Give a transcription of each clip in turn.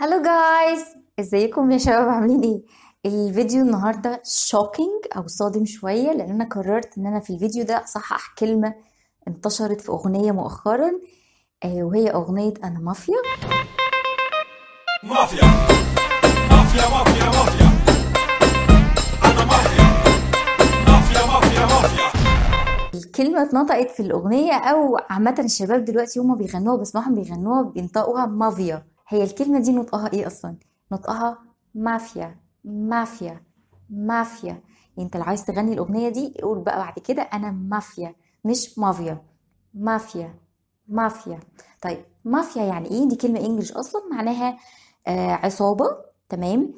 هلو جايز ازيكم يا شباب عاملين ايه الفيديو النهارده شوكينج او صادم شويه لان انا قررت ان انا في الفيديو ده اصحح كلمه انتشرت في اغنيه مؤخرا آه، وهي اغنيه انا مافيا مافيا مافيا مافيا مافيا انا مافيا مافيا مافيا مافيا الكلمة اتنطقت في الأغنية أو عامة الشباب دلوقتي هما بيغنوها بسمعهم بيغنوها بينطقوها مافيا هي الكلمة دي نطقها ايه اصلا نطقها مافيا مافيا مافيا يعني انت لو عايز تغني الاغنية دي قول بقى بعد كده انا مافيا مش مافيا مافيا مافيا طيب مافيا يعني ايه دي كلمة انجلش اصلا معناها آه عصابة تمام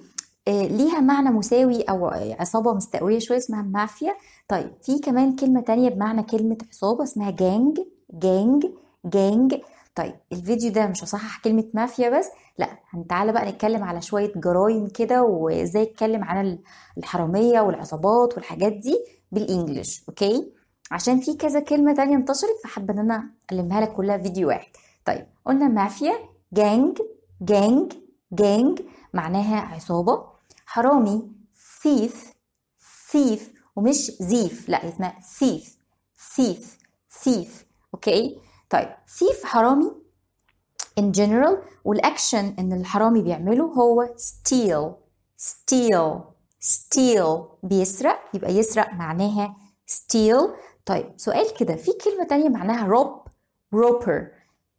آه ليها معنى مساوي او عصابة مستقوية شوية اسمها مافيا طيب في كمان كلمة تانية بمعنى كلمة عصابة اسمها جانج جانج جانج طيب الفيديو ده مش هصحح كلمة مافيا بس لا تعالى بقى نتكلم على شوية جرايم كده وازاي اتكلم عن الحرامية والعصابات والحاجات دي بالانجلش اوكي عشان في كذا كلمة تانية انتشرت فحابة ان انا ألمها لك كلها في فيديو واحد طيب قلنا مافيا جانج جانج جانج معناها عصابة حرامي ثيف ثيف ومش زيف لا اسمها ثيف ثيف ثيف اوكي طيب ثيف حرامي in general والاكشن ان الحرامي بيعمله هو steal steal steal بيسرق يبقى يسرق معناها steal طيب سؤال كده في كلمه تانية معناها rob roper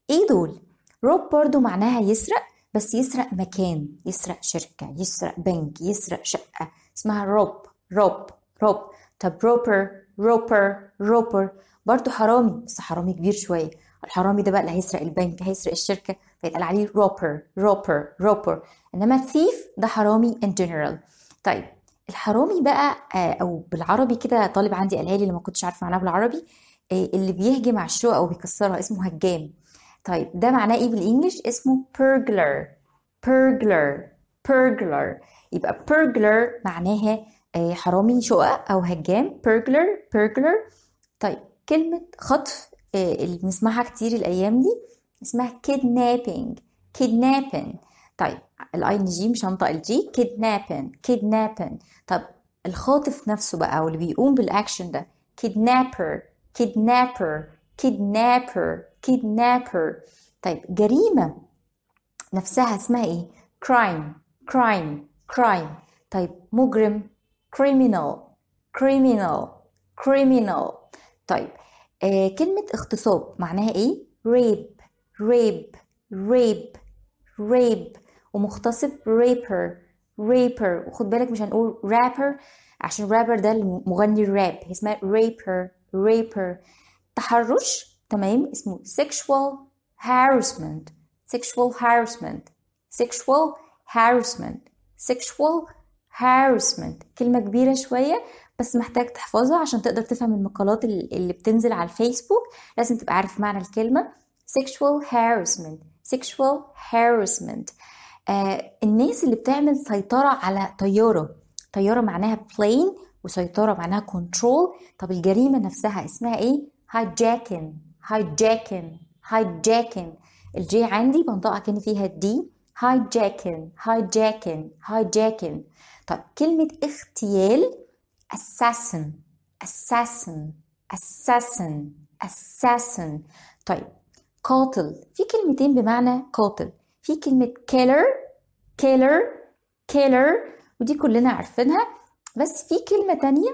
ايه دول rob برضو معناها يسرق بس يسرق مكان يسرق شركه يسرق بنك يسرق شقه اسمها rob rob rob طب roper roper roper برضه حرامي بس حرامي كبير شويه الحرامي ده بقى اللي هيسرق البنك هيسرق الشركه فيتقال عليه روبر روبر روبر انما الثيف ده حرامي ان جنرال طيب الحرامي بقى آه، او بالعربي كده طالب عندي قالها لي اللي ما كنتش عارفه معناها بالعربي آه، اللي بيهجم على الشقق او بيكسرها اسمه هجام طيب ده معناه ايه بالانجلش اسمه برجلر برجلر برجلر يبقى برجلر معناها آه، حرامي شقق او هجام برجلر برجلر طيب كلمة خطف آه، اللي بنسمعها كتير الأيام دي اسمها kidnapping kidnapping طيب ال ان جي مش هنطق الجي kidnapping kidnapping طب الخاطف نفسه بقى واللي بيقوم بالاكشن ده kidnapper kidnapper kidnapper kidnapper طيب جريمة نفسها اسمها ايه crime crime crime طيب مجرم criminal criminal criminal طيب آه كلمة اغتصاب معناها ايه؟ rape rape rape rape ومغتصب raper raper وخد بالك مش هنقول rapper عشان rapper ده مغني الراب هي اسمها raper raper تحرش تمام اسمه sexual harassment sexual harassment sexual harassment sexual harassment كلمة كبيرة شوية بس محتاج تحفظها عشان تقدر تفهم المقالات اللي بتنزل على الفيسبوك لازم تبقى عارف معنى الكلمة sexual harassment sexual harassment آه الناس اللي بتعمل سيطرة على طيارة طيارة معناها plane وسيطرة معناها control طب الجريمة نفسها اسمها ايه hijacking hijacking hijacking الجي عندي منطقة كان فيها الدي hijacking hijacking hijacking طب كلمة اغتيال assassin assassin assassin assassin طيب قاتل في كلمتين بمعنى قاتل في كلمة killer killer killer ودي كلنا عارفينها بس في كلمة تانية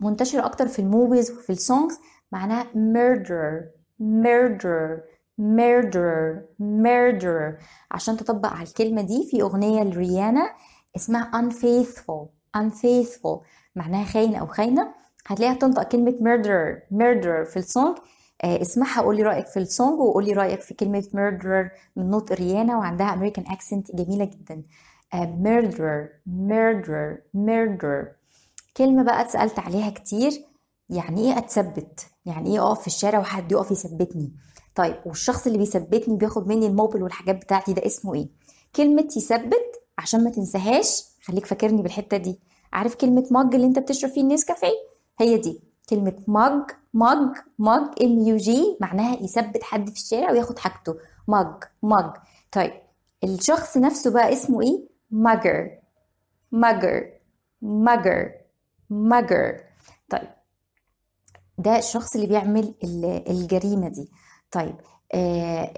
منتشرة أكتر في الموفيز وفي السونجز معناها murderer murderer murderer murderer عشان تطبق على الكلمة دي في أغنية لريانا اسمها unfaithful unfaithful معناها خاين او خاينه هتلاقيها بتنطق كلمه murderer murderer في السونج آه، اسمعها قولي رايك في السونج وقولي رايك في كلمه murderer من نطق ريانا وعندها امريكان اكسنت جميله جدا آه murderer murderer murderer كلمه بقى اتسالت عليها كتير يعني ايه اتثبت يعني ايه اقف في الشارع وحد يقف يثبتني طيب والشخص اللي بيثبتني بياخد مني الموبل والحاجات بتاعتي ده اسمه ايه كلمه يثبت عشان ما تنساهاش خليك فاكرني بالحته دي عارف كلمة مج اللي انت بتشرب فيه النسكافيه هي دي كلمة مج مج مج ام يو جي معناها يثبت حد في الشارع وياخد حاجته مج مج طيب الشخص نفسه بقى اسمه ايه مجر مجر مجر مجر طيب ده الشخص اللي بيعمل الجريمة دي طيب آه،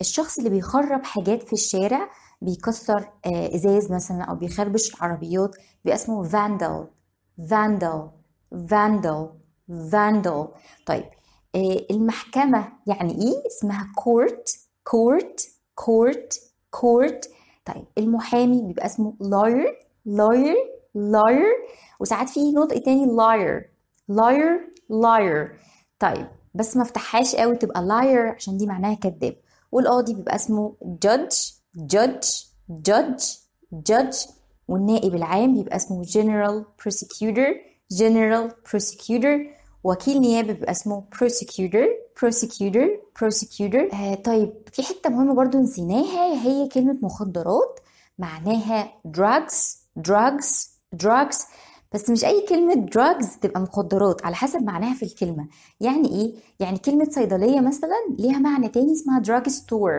الشخص اللي بيخرب حاجات في الشارع بيكسر آه، ازاز مثلا او بيخربش العربيات بيبقى اسمه فاندل فاندل فاندل فاندل طيب آه، المحكمة يعني ايه اسمها كورت كورت كورت كورت طيب المحامي بيبقى اسمه lawyer lawyer lawyer وساعات في نطق تاني لاير لاير لاير طيب بس ما افتحهاش قوي تبقى لاير عشان دي معناها كذاب والقاضي آه، بيبقى اسمه جادج جادج جادج جادج والنائب العام بيبقى اسمه جنرال prosecutor جنرال prosecutor وكيل نيابة بيبقى اسمه prosecutor prosecutor prosecutor آه طيب في حتة مهمة برضو نسيناها هي كلمة مخدرات معناها drugs drugs drugs بس مش اي كلمه دراجز تبقى مخدرات على حسب معناها في الكلمه يعني ايه يعني كلمه صيدليه مثلا ليها معنى تاني اسمها دراج ستور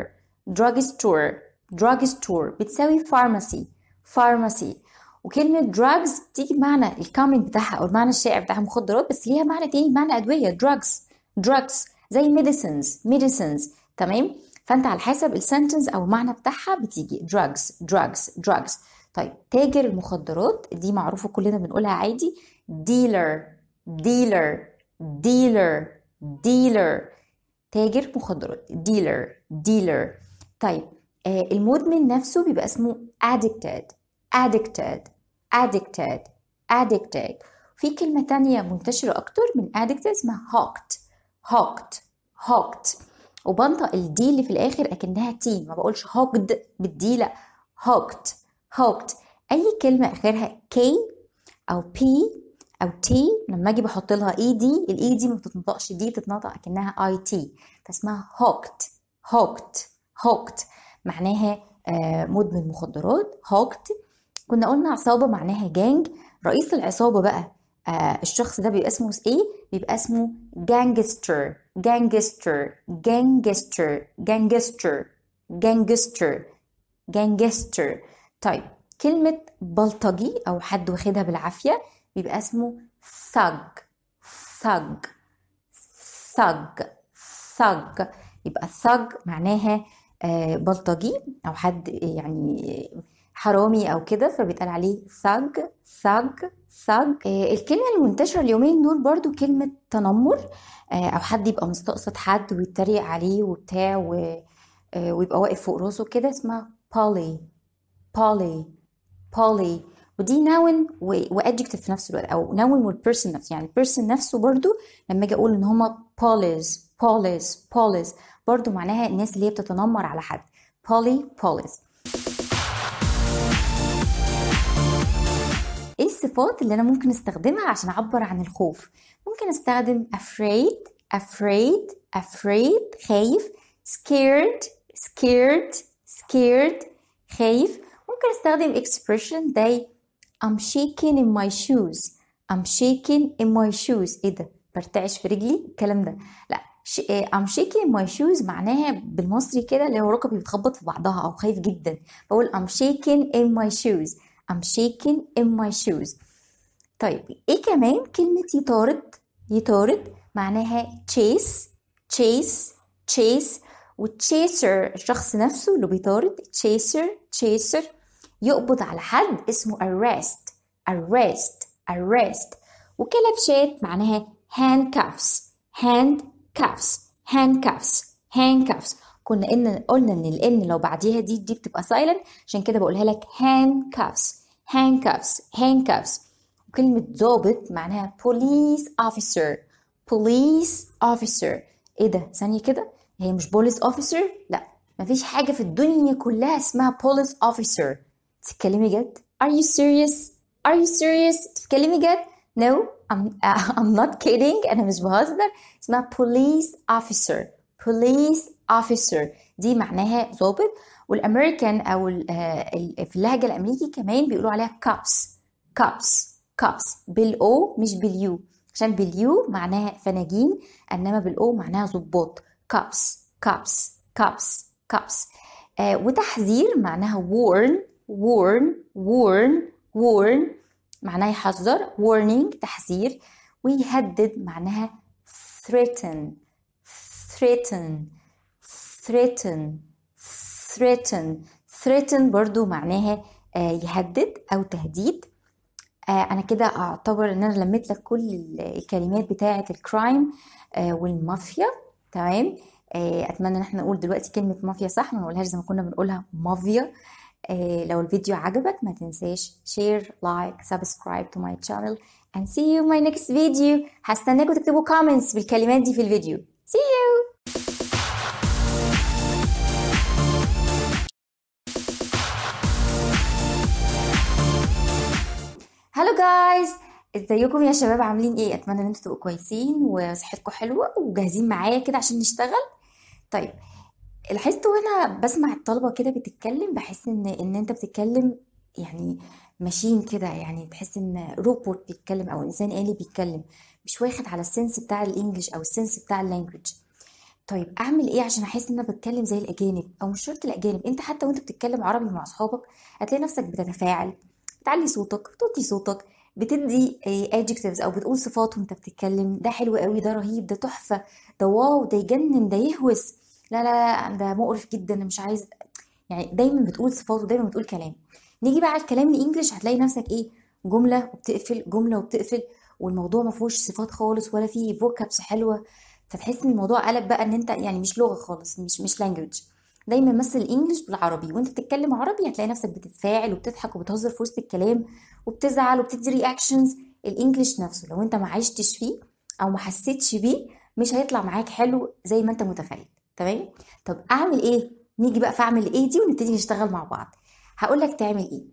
دراج ستور دراج ستور بتساوي فارماسي فارماسي وكلمة drugs بتيجي بمعنى الكومنت بتاعها أو المعنى الشائع بتاعها مخدرات بس ليها معنى تاني بمعنى أدوية drugs drugs زي medicines medicines تمام فأنت على حسب السنتنس أو المعنى بتاعها بتيجي drugs drugs drugs طيب تاجر المخدرات دي معروفه كلنا بنقولها عادي ديلر ديلر ديلر ديلر تاجر مخدرات ديلر ديلر طيب آه المدمن نفسه بيبقى اسمه addicted addicted addicted addicted في كلمة تانية منتشرة أكتر من addicted اسمها hooked hooked hooked وبنطق الدي اللي في الآخر أكنها تي ما بقولش hooked بالدي لأ hooked hoped اي كلمه اخرها k او p او t لما اجي بحط لها اي e دي الاي e دي ما بتتنطقش دي بتتنطق اكنها اي تي فاسمها hooked hooked hooked معناها آه، مدمن مخدرات hooked كنا قلنا عصابه معناها جانج رئيس العصابه بقى آه، الشخص ده بيبقى اسمه ايه بيبقى اسمه جانجستر جانجستر جانجستر جانجستر جانجستر جانجستر طيب كلمة بلطجي أو حد واخدها بالعافية بيبقى اسمه ثج ثج ثج ثج يبقى الثج معناها آه، بلطجي أو حد يعني حرامي أو كده فبيتقال عليه ثج ثج ثج الكلمة المنتشرة اليومين دول برضو كلمة تنمر آه، أو حد يبقى مستقصد حد ويتريق عليه وبتاع آه، ويبقى واقف فوق راسه كده اسمها بالي poly poly ودي ناون وادجكتيف في نفس الوقت او ناون والبيرسون نفسه يعني البيرسون نفسه برضو لما اجي اقول ان هما polys polys polys برضو معناها الناس اللي هي بتتنمر على حد poly polys ايه الصفات اللي انا ممكن استخدمها عشان اعبر عن الخوف ممكن استخدم afraid afraid afraid خايف scared scared scared خايف ممكن استخدم expression زي I'm shaking in my shoes I'm shaking in my shoes ايه ده برتعش في رجلي الكلام ده لا إيه، I'm shaking in my shoes معناها بالمصري كده اللي هو ركبي بتخبط في بعضها او خايف جدا بقول I'm shaking in my shoes I'm shaking in my shoes طيب ايه كمان كلمة يطارد يطارد معناها chase chase chase والتشيسر الشخص نفسه اللي بيطارد تشيسر تشيسر يقبض على حد اسمه arrest arrest arrest وكلبشات معناها handcuffs handcuffs handcuffs handcuffs كنا ان قلنا ان الان لو بعديها دي دي بتبقى silent عشان كده بقولها لك handcuffs handcuffs handcuffs وكلمة ضابط معناها police officer police officer ايه ده ثانية كده هي مش police officer لا مفيش حاجة في الدنيا كلها اسمها police officer تتكلمي جد are you serious are you serious تتكلمي جد no I'm, uh, I'm not kidding أنا مش بهزر اسمها police officer police officer دي معناها ضابط والامريكان او آه، في اللهجه الامريكي كمان بيقولوا عليها cops cops cops بالاو مش باليو عشان باليو معناها فناجين انما بالاو معناها ضباط cops cops cops cops آه، وتحذير معناها warn warn warn warn معناها يحذر warning تحذير ويهدد معناها threaten threaten threaten threaten threaten برضو معناها آه، يهدد أو تهديد آه، أنا كده أعتبر إن أنا لميت لك كل الكلمات بتاعة الكرايم آه، والمافيا تمام اتمنى ان احنا نقول دلوقتي كلمه مافيا صح ما نقولهاش زي ما كنا بنقولها مافيا آه، لو الفيديو عجبك ما تنساش شير لايك سبسكرايب تو ماي تشانل and see you in my next video هستناكم تكتبوا كومنتس بالكلمات دي في الفيديو see you هلو جايز ازيكم يا شباب عاملين ايه اتمنى ان انتوا تبقوا كويسين وصحتكم حلوه وجاهزين معايا كده عشان نشتغل طيب لاحظت وانا بسمع الطلبه كده بتتكلم بحس ان ان انت بتتكلم يعني ماشين كده يعني تحس ان روبوت بيتكلم او انسان آلي بيتكلم مش واخد على السنس بتاع الانجليش او السنس بتاع اللانجوج طيب اعمل ايه عشان احس ان انا بتكلم زي الاجانب او مش شرط الاجانب انت حتى وانت بتتكلم عربي مع اصحابك هتلاقي نفسك بتتفاعل بتعلي صوتك بتوطي صوتك بتدي ادجكتيفز آه، او بتقول صفات وانت بتتكلم ده حلو قوي ده رهيب ده تحفه ده واو ده يجنن ده يهوس لا لا لا ده مقرف جدا مش عايز يعني دايما بتقول صفات ودايما بتقول كلام نيجي بقى على الكلام الانجليش هتلاقي نفسك ايه جمله وبتقفل جمله وبتقفل والموضوع ما فيهوش صفات خالص ولا فيه فوكابس حلوه فتحس ان الموضوع قلب بقى ان انت يعني مش لغه خالص مش مش لانجوج دايما مثل الانجليش بالعربي وانت بتتكلم عربي هتلاقي نفسك بتتفاعل وبتضحك وبتهزر في وسط الكلام وبتزعل وبتدي رياكشنز الانجليش نفسه لو انت ما عشتش فيه او ما حسيتش بيه مش هيطلع معاك حلو زي ما انت متخيل تمام طب اعمل ايه نيجي بقى في اعمل ايه دي ونبتدي نشتغل مع بعض هقول لك تعمل ايه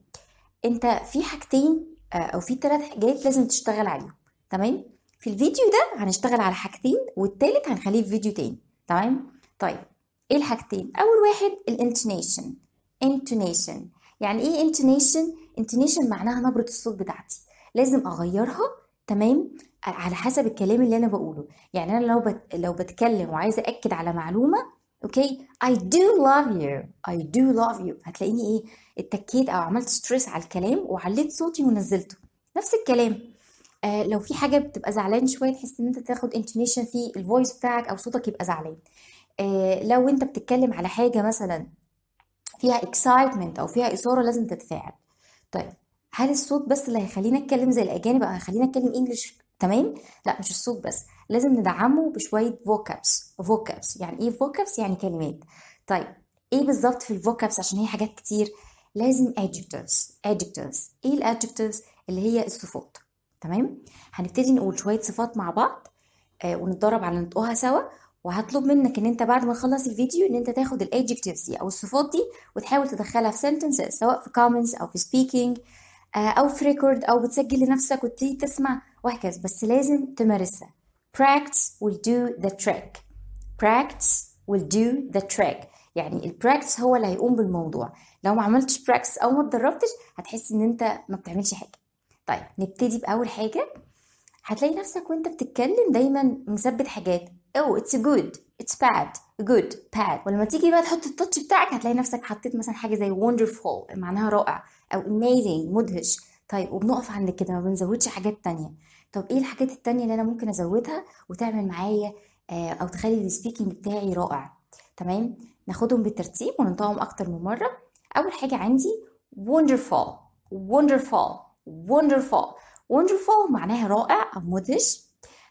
انت في حاجتين آه، او في ثلاث حاجات لازم تشتغل عليهم تمام في الفيديو ده هنشتغل على حاجتين والتالت هنخليه في فيديو تاني تمام طيب ايه الحاجتين اول واحد الانتونيشن انتونيشن يعني ايه انتونيشن انتونيشن معناها نبره الصوت بتاعتي لازم اغيرها تمام على حسب الكلام اللي انا بقوله يعني انا لو بت... لو بتكلم وعايزه اكد على معلومه اوكي اي دو لاف يو اي دو لاف يو هتلاقيني ايه اتكيت او عملت ستريس على الكلام وعليت صوتي ونزلته نفس الكلام آه لو في حاجه بتبقى زعلان شويه تحس ان انت تاخد انتونيشن في الفويس بتاعك او صوتك يبقى زعلان آه لو انت بتتكلم على حاجه مثلا فيها اكسايتمنت او فيها اثاره لازم تتفاعل طيب هل الصوت بس اللي هيخليني اتكلم زي الاجانب او هيخليني اتكلم انجلش تمام لا مش الصوت بس لازم ندعمه بشويه فوكابس فوكابس يعني ايه فوكابس يعني كلمات طيب ايه بالظبط في الفوكابس عشان هي حاجات كتير لازم adjectives adjectives ايه الادجectives اللي هي الصفات تمام هنبتدي نقول شويه صفات مع بعض آه ونتدرب على نطقها سوا وهطلب منك ان انت بعد ما تخلص الفيديو ان انت تاخد الادجectives دي او الصفات دي وتحاول تدخلها في سنتنس سواء في كومنتس او في سبيكينج آه، او في ريكورد او بتسجل لنفسك وتبتدي تسمع وهكذا بس لازم تمارسها practice will do the trick practice will do the trick يعني البراكتس هو اللي هيقوم بالموضوع لو ما عملتش براكتس او ما اتدربتش هتحس ان انت ما بتعملش حاجه طيب نبتدي باول حاجه هتلاقي نفسك وانت بتتكلم دايما مثبت حاجات او اتس جود اتس باد جود باد ولما تيجي بقى تحط التاتش بتاعك هتلاقي نفسك حطيت مثلا حاجه زي wonderful معناها رائع او amazing مدهش طيب وبنقف عند كده ما بنزودش حاجات تانية طب ايه الحاجات التانية اللي انا ممكن ازودها وتعمل معايا آه، او تخلي السبيكنج بتاعي رائع تمام ناخدهم بالترتيب وننطقهم اكتر من مرة اول حاجة عندي wonderful wonderful wonderful wonderful معناها رائع او مدهش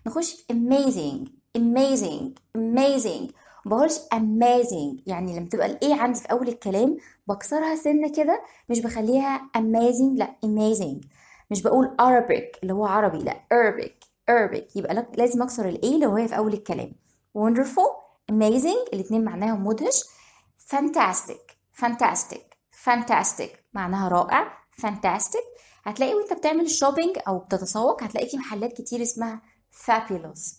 نخش في amazing amazing amazing بقولش amazing يعني لما تبقى الايه عندي في اول الكلام بكسرها سنه كده مش بخليها amazing لا amazing مش بقول Arabic اللي هو عربي لا Arabic Arabic يبقى لازم اكسر الايه لو هي في اول الكلام wonderful amazing الاتنين معناهم مدهش fantastic fantastic fantastic معناها رائع fantastic هتلاقي وانت بتعمل شوبينج او بتتسوق هتلاقي في محلات كتير اسمها fabulous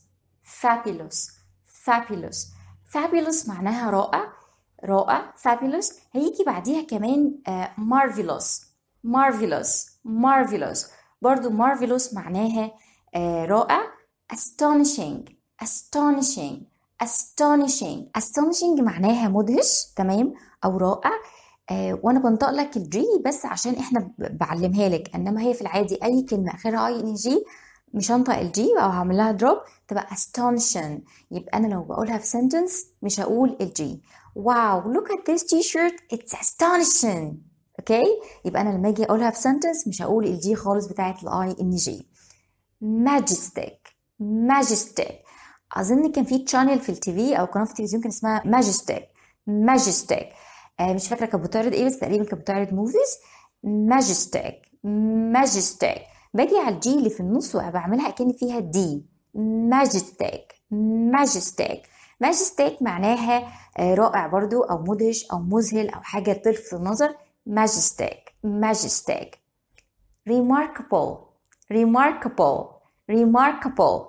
fabulous fabulous فابيلوس معناها رائع رائع فابيلوس هيجي بعديها كمان مارفيلوس مارفيلوس مارفيلوس برضو مارفيلوس معناها آه، رائع astonishing astonishing astonishing astonishing معناها مدهش تمام او رائع آه وانا بنطق لك الجي بس عشان احنا بعلمها لك انما هي في العادي اي كلمه اخرها اي ان جي ال جي أو هعمل لها دروب تبقى استونشن يبقى أنا لو بقولها في سنتنس مش هقول الجي واو لوك ات ذيس تي شيرت اتس استونشن اوكي يبقى أنا لما أجي أقولها في سنتنس مش هقول الجي خالص بتاعة الآي إن جي ماجستيك ماجستيك أظن كان في تشانل في التي في أو قناة في التلفزيون كان اسمها ماجستيك ماجستيك آه مش فاكرة كانت بتعرض إيه بس تقريبا كانت بتعرض موفيز ماجستيك ماجستيك باجي على الجي اللي في النص وبعملها كأن فيها دي ماجستيك ماجستيك ماجستيك معناها آه، رائع برضو أو مدهش أو مذهل أو حاجة تلفت النظر ماجستيك ماجستيك ريماركابل ريماركابل ريماركابل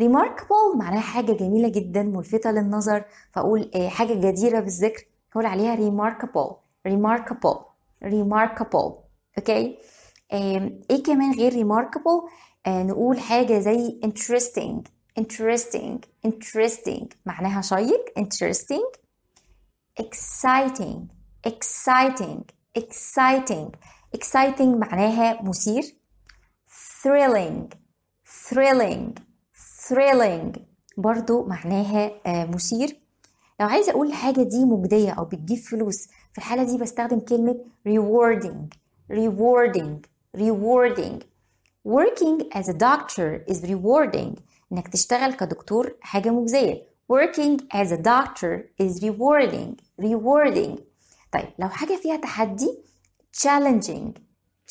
ريماركابل معناها حاجة جميلة جدا ملفتة للنظر فأقول آه، حاجة جديرة بالذكر أقول عليها ريماركابل ريماركابل ريماركابل أوكي okay? ايه كمان غير remarkable نقول حاجه زي interesting interesting interesting معناها شيق interesting exciting exciting exciting exciting معناها مثير thrilling thrilling thrilling برضو معناها مثير لو عايزه اقول الحاجه دي مجديه او بتجيب فلوس في الحاله دي بستخدم كلمه rewarding rewarding rewarding working as a doctor is rewarding انك تشتغل كدكتور حاجة مجزية working as a doctor is rewarding rewarding طيب لو حاجة فيها تحدي challenging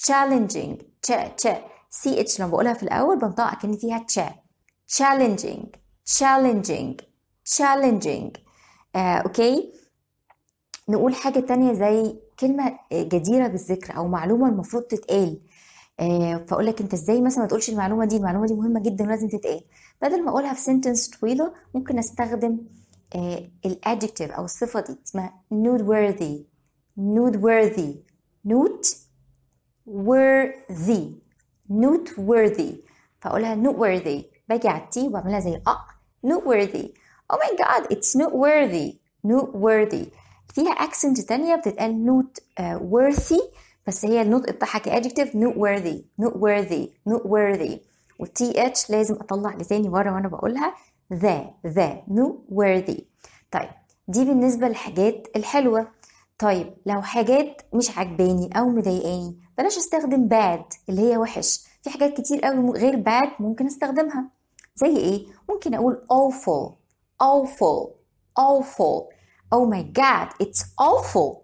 challenging تشا تشا سي اتش لما بقولها في الأول بنطقها كأن فيها تشا challenging challenging challenging Uh, آه، اوكي نقول حاجة تانية زي كلمة جديرة بالذكر أو معلومة المفروض تتقال آه، فاقول لك انت ازاي مثلا ما تقولش المعلومه دي المعلومه دي مهمه جدا ولازم تتقال بدل ما اقولها في سنتنس طويله ممكن استخدم آه، الادجكتيف او الصفه دي اسمها نود worthy نود worthy نوت worthy نوت worthy فاقولها نوت worthy باجي على التي وبعملها زي اه نوت worthy او oh ماي جاد اتس نوت worthy نوت worthy فيها اكسنت تانية بتتقال نوت worthy بس هي النطق بتاعها كادجكتيف noteworthy noteworthy noteworthy والتي اتش لازم اطلع لساني ورا وانا بقولها ذا ذا noteworthy طيب دي بالنسبة للحاجات الحلوة طيب لو حاجات مش عجباني او مضايقاني بلاش استخدم bad اللي هي وحش في حاجات كتير قوي غير bad ممكن استخدمها زي ايه ممكن اقول awful awful awful oh my god it's awful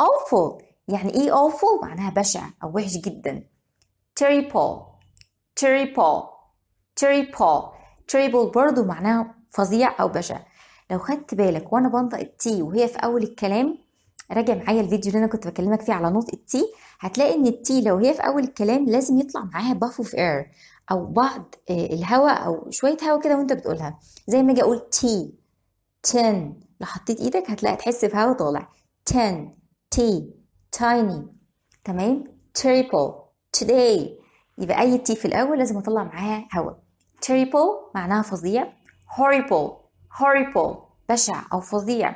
awful يعني إيه awful معناها بشع أو وحش جدا terrible terrible terrible terrible برضو معناها فظيع أو بشع لو خدت بالك وأنا بنطق التي وهي في أول الكلام راجع معايا الفيديو اللي أنا كنت بكلمك فيه على نطق التي هتلاقي إن التي لو هي في أول الكلام لازم يطلع معاها باف of air أو بعض آه، الهواء أو شوية هواء كده وأنت بتقولها زي ما أجي أقول تي تن لو حطيت إيدك هتلاقي تحس بهواء طالع تن تي tiny تمام triple today يبقى أي تي في الأول لازم أطلع معاها هواء terrible معناها فظيع horrible horrible بشع أو فظيع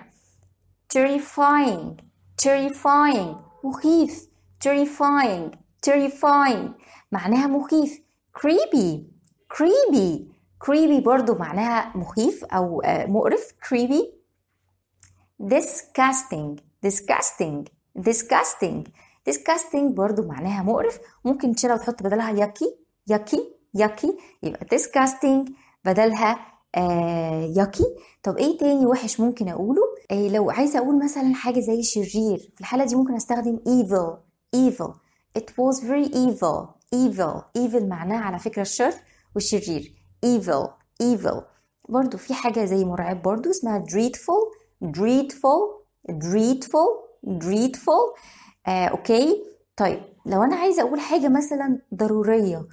terrifying terrifying مخيف terrifying terrifying معناها مخيف creepy creepy creepy برضو معناها مخيف أو مقرف creepy disgusting disgusting disgusting disgusting برضو معناها مقرف ممكن تشيلها وتحط بدلها يكي يكي يكي يبقى disgusting بدلها آه يكي طب ايه تاني وحش ممكن اقوله آه لو عايزه اقول مثلا حاجه زي شرير في الحاله دي ممكن استخدم evil evil it was very evil evil evil معناها على فكره الشر والشرير evil evil برضو في حاجه زي مرعب برضو اسمها dreadful dreadful dreadful dreadful آه، اوكي طيب لو انا عايزه اقول حاجه مثلا ضروريه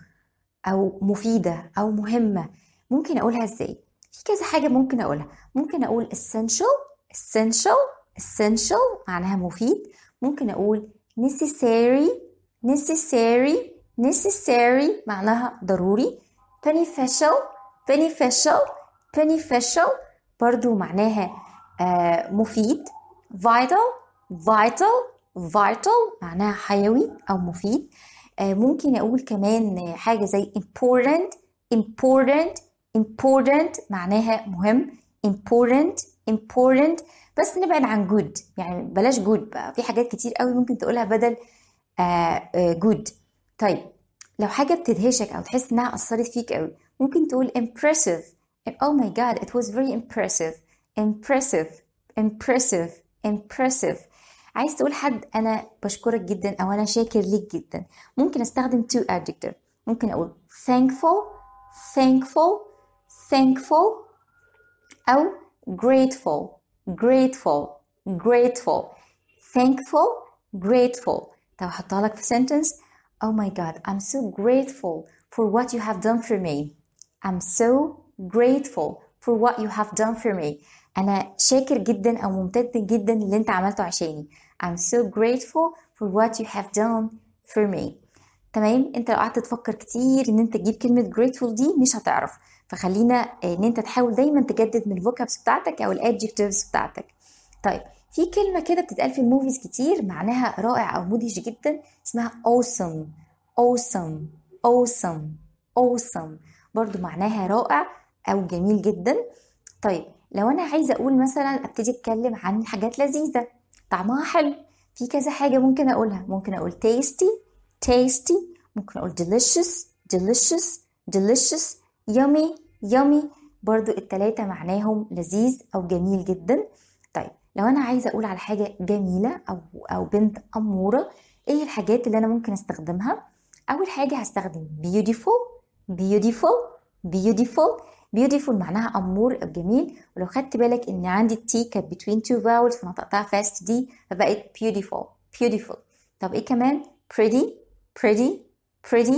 او مفيده او مهمه ممكن اقولها ازاي في كذا حاجه ممكن اقولها ممكن اقول essential essential essential معناها مفيد ممكن اقول necessary necessary necessary معناها ضروري beneficial beneficial beneficial برضو معناها آه، مفيد vital vital vital معناها حيوي أو مفيد ممكن أقول كمان حاجة زي important important important معناها مهم important important بس نبعد عن good يعني بلاش good بقى في حاجات كتير قوي ممكن تقولها بدل good طيب لو حاجة بتدهشك أو تحس إنها أثرت فيك قوي ممكن تقول impressive oh my god it was very impressive impressive impressive impressive عايز تقول حد انا بشكرك جدا او انا شاكر ليك جدا ممكن استخدم two adjective ممكن اقول thankful thankful thankful او grateful grateful grateful thankful grateful طب احطها لك في sentence oh my god i'm so grateful for what you have done for me i'm so grateful for what you have done for me انا شاكر جدا او ممتن جدا اللي انت عملته عشاني I'm so grateful for what you have done for me تمام انت لو قعدت تفكر كتير ان انت تجيب كلمه grateful دي مش هتعرف فخلينا آه، ان انت تحاول دايما تجدد من الفوكابس بتاعتك او الادجكتيفز بتاعتك طيب في كلمه كده بتتقال في الموفيز كتير معناها رائع او مدهش جدا اسمها awesome awesome awesome awesome برضو معناها رائع او جميل جدا طيب لو انا عايزه اقول مثلا ابتدي اتكلم عن حاجات لذيذه طعمها حلو في كذا حاجه ممكن اقولها ممكن اقول تيستي تيستي ممكن اقول delicious delicious delicious يامي يامي برضو التلاتة معناهم لذيذ او جميل جدا طيب لو انا عايزه اقول على حاجه جميله او او بنت اموره ايه الحاجات اللي انا ممكن استخدمها اول حاجه هستخدم beautiful beautiful beautiful بيوتيفول معناها امور او جميل ولو خدت بالك ان عندي التي كانت بتوين تو فاولز فنطقتها فاست دي فبقت beautiful beautiful طب ايه كمان pretty pretty pretty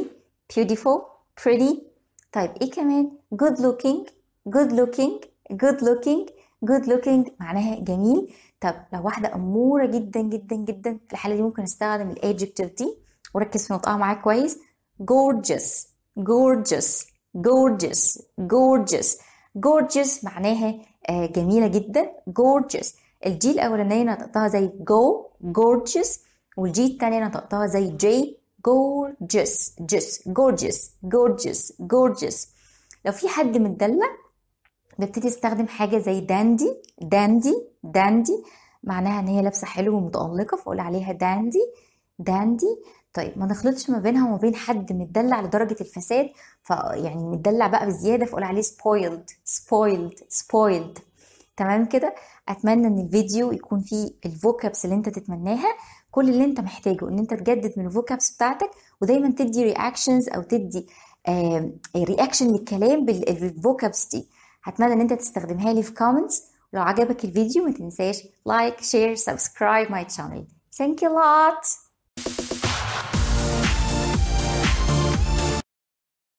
beautiful pretty طيب ايه كمان good looking good looking good looking good looking معناها جميل طب لو واحدة أمورة جدا جدا جدا في الحالة دي ممكن استخدم الادجكتيف دي وركز في نطقها معايا كويس gorgeous gorgeous gorgeous gorgeous gorgeous معناها آه، جميلة جدا gorgeous الجي الأولانية نطقتها زي go gorgeous والجي التانية نطقتها زي j gorgeous just gorgeous gorgeous gorgeous لو في حد متدلع ببتدي استخدم حاجة زي داندي داندي داندي معناها ان هي لابسة حلو ومتألقة فأقول عليها داندي داندي طيب ما نخلطش ما بينها وما بين حد متدلع لدرجه الفساد فيعني متدلع بقى بزياده فقول عليه سبويلد سبويلد سبويلد تمام كده اتمنى ان الفيديو يكون فيه الفوكابس اللي انت تتمناها كل اللي انت محتاجه ان انت تجدد من الفوكابس بتاعتك ودايما تدي رياكشنز او تدي رياكشن للكلام بالفوكابس دي هتمنى ان انت تستخدمها لي في كومنتس لو عجبك الفيديو ما تنساش لايك شير سبسكرايب ماي تشانل ثانك يو لوت